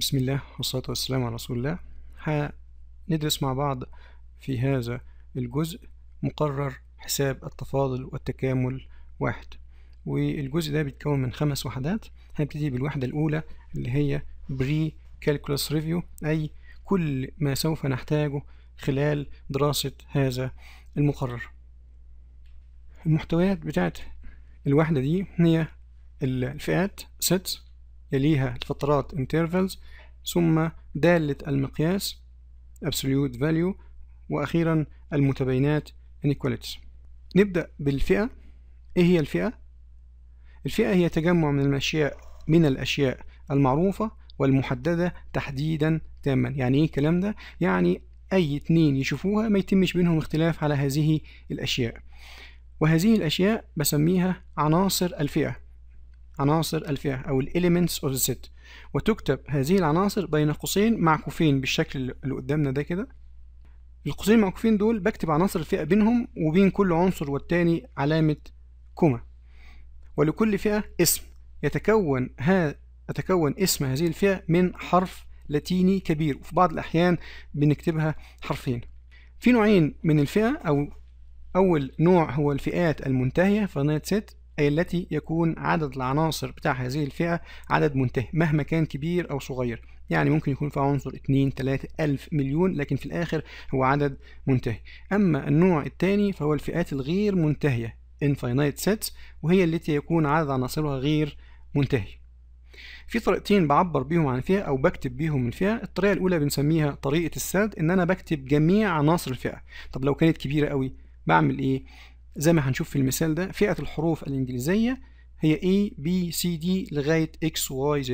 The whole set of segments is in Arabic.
بسم الله والصلاة والسلام على رسول الله هندرس مع بعض في هذا الجزء مقرر حساب التفاضل والتكامل واحد والجزء ده بيتكون من خمس وحدات هنبتدي بالوحدة الأولى اللي هي بري كالكولس ريفيو أي كل ما سوف نحتاجه خلال دراسة هذا المقرر المحتويات بتاعت الوحدة دي هي الفئات sets يليها الفترات intervals ثم دالة المقياس absolute value وأخيرا المتباينات inequalities نبدأ بالفئة إيه هي الفئة؟ الفئة هي تجمع من الأشياء من الأشياء المعروفة والمحددة تحديدا تاما يعني إيه الكلام ده؟ يعني أي اتنين يشوفوها ما يتمش بينهم اختلاف على هذه الأشياء وهذه الأشياء بسميها عناصر الفئة عناصر الفئة أو elements of the set وتكتب هذه العناصر بين قوسين معكوفين بالشكل اللي قدامنا ده كده القوسين المعكوفين دول بكتب عناصر الفئة بينهم وبين كل عنصر والتاني علامة كوما ولكل فئة اسم يتكون ها يتكون اسم هذه الفئة من حرف لاتيني كبير وفي بعض الأحيان بنكتبها حرفين في نوعين من الفئة أو أول نوع هو الفئات المنتهية فاينايت سيت أي التي يكون عدد العناصر بتاع هذه الفئة عدد منتهي مهما كان كبير أو صغير يعني ممكن يكون في عنصر 2 3 ألف مليون لكن في الآخر هو عدد منتهي أما النوع الثاني فهو الفئات الغير منتهية infinite sets وهي التي يكون عدد عناصرها غير منتهي في طريقتين بعبر بيهم عن فئة أو بكتب بيهم من فئة، الطريقة الأولى بنسميها طريقة السرد إن أنا بكتب جميع عناصر الفئة، طب لو كانت كبيرة قوي بعمل إيه؟ زي ما هنشوف في المثال ده فئة الحروف الإنجليزية هي A B C D لغاية X Y Z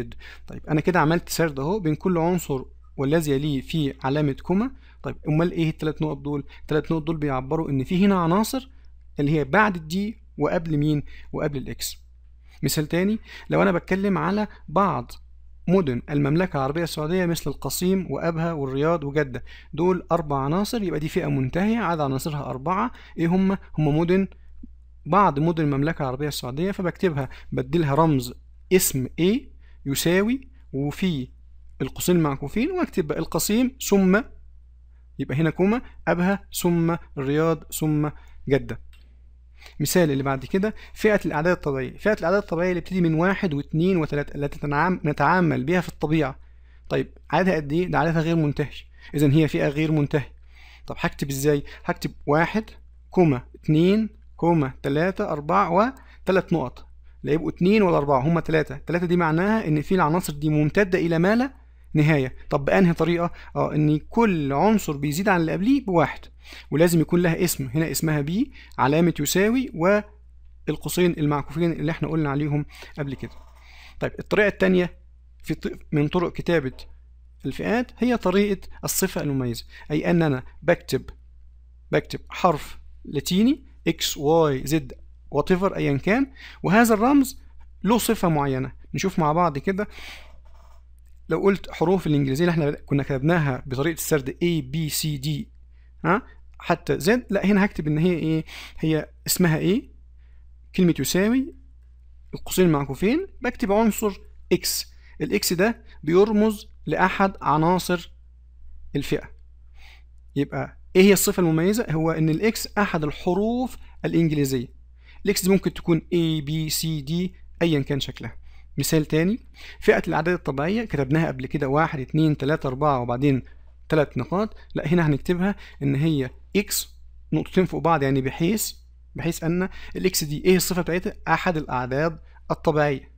طيب أنا كده عملت سرد أهو بين كل عنصر والذي يليه في علامة كوما طيب أمال إيه التلات نقط دول؟ التلات نقط دول بيعبروا إن في هنا عناصر اللي هي بعد الدي وقبل مين؟ وقبل الإكس مثال تاني لو أنا بتكلم على بعض مدن المملكة العربية السعودية مثل القصيم وأبها والرياض وجدة دول أربع عناصر يبقى دي فئة منتهية عدد عناصرها أربعة إيه هم؟ هم مدن بعض مدن المملكة العربية السعودية فبكتبها بدلها رمز اسم A يساوي وفي القوسين المعكوفين واكتب بقى القصيم ثم يبقى هنا كومة أبها ثم الرياض ثم جدة مثال اللي بعد كده فئة الأعداد الطبيعية فئة الأعداد الطبيعية اللي بتيجي من واحد واثنين وثلاثة التي نتعامل بها في الطبيعة طيب عددها قد إيه؟ ده عددها غير منتهي إذا هي فئة غير منتهية طب هكتب إزاي؟ هكتب واحد كوما اتنين كوما تلاتة أربعة وتلات نقط لا يبقوا اتنين ولا أربعة هما تلاتة تلاتة دي معناها إن في العناصر دي ممتدة إلى ما لا نهاية طب بأنهي طريقة؟ اه ان كل عنصر بيزيد عن اللي قبليه بواحد ولازم يكون لها اسم هنا اسمها بي علامة يساوي والقوسين المعكوفين اللي احنا قلنا عليهم قبل كده طيب الطريقة التانية في من طرق كتابة الفئات هي طريقة الصفة المميزة أي أن أنا بكتب بكتب حرف لاتيني اكس واي زد whatever أيا كان وهذا الرمز له صفة معينة نشوف مع بعض كده لو قلت حروف الانجليزيه اللي احنا كنا كتبناها بطريقه السرد A B C D ها حتى Z لا هنا هكتب ان هي ايه هي اسمها ايه كلمه يساوي القوسين المعكوفين بكتب عنصر X الإكس ده بيرمز لاحد عناصر الفئه يبقى ايه هي الصفه المميزه هو ان الاكس احد الحروف الانجليزيه الاكس دي ممكن تكون A B C D ايا كان شكلها مثال تاني فئة الأعداد الطبيعية كتبناها قبل كده واحد اتنين تلاتة أربعة وبعدين تلات نقاط لا هنا هنكتبها إن هي إكس نقطتين فوق بعض يعني بحيث بحيث أن الإكس دي إيه الصفة بتاعتها؟ أحد الأعداد الطبيعية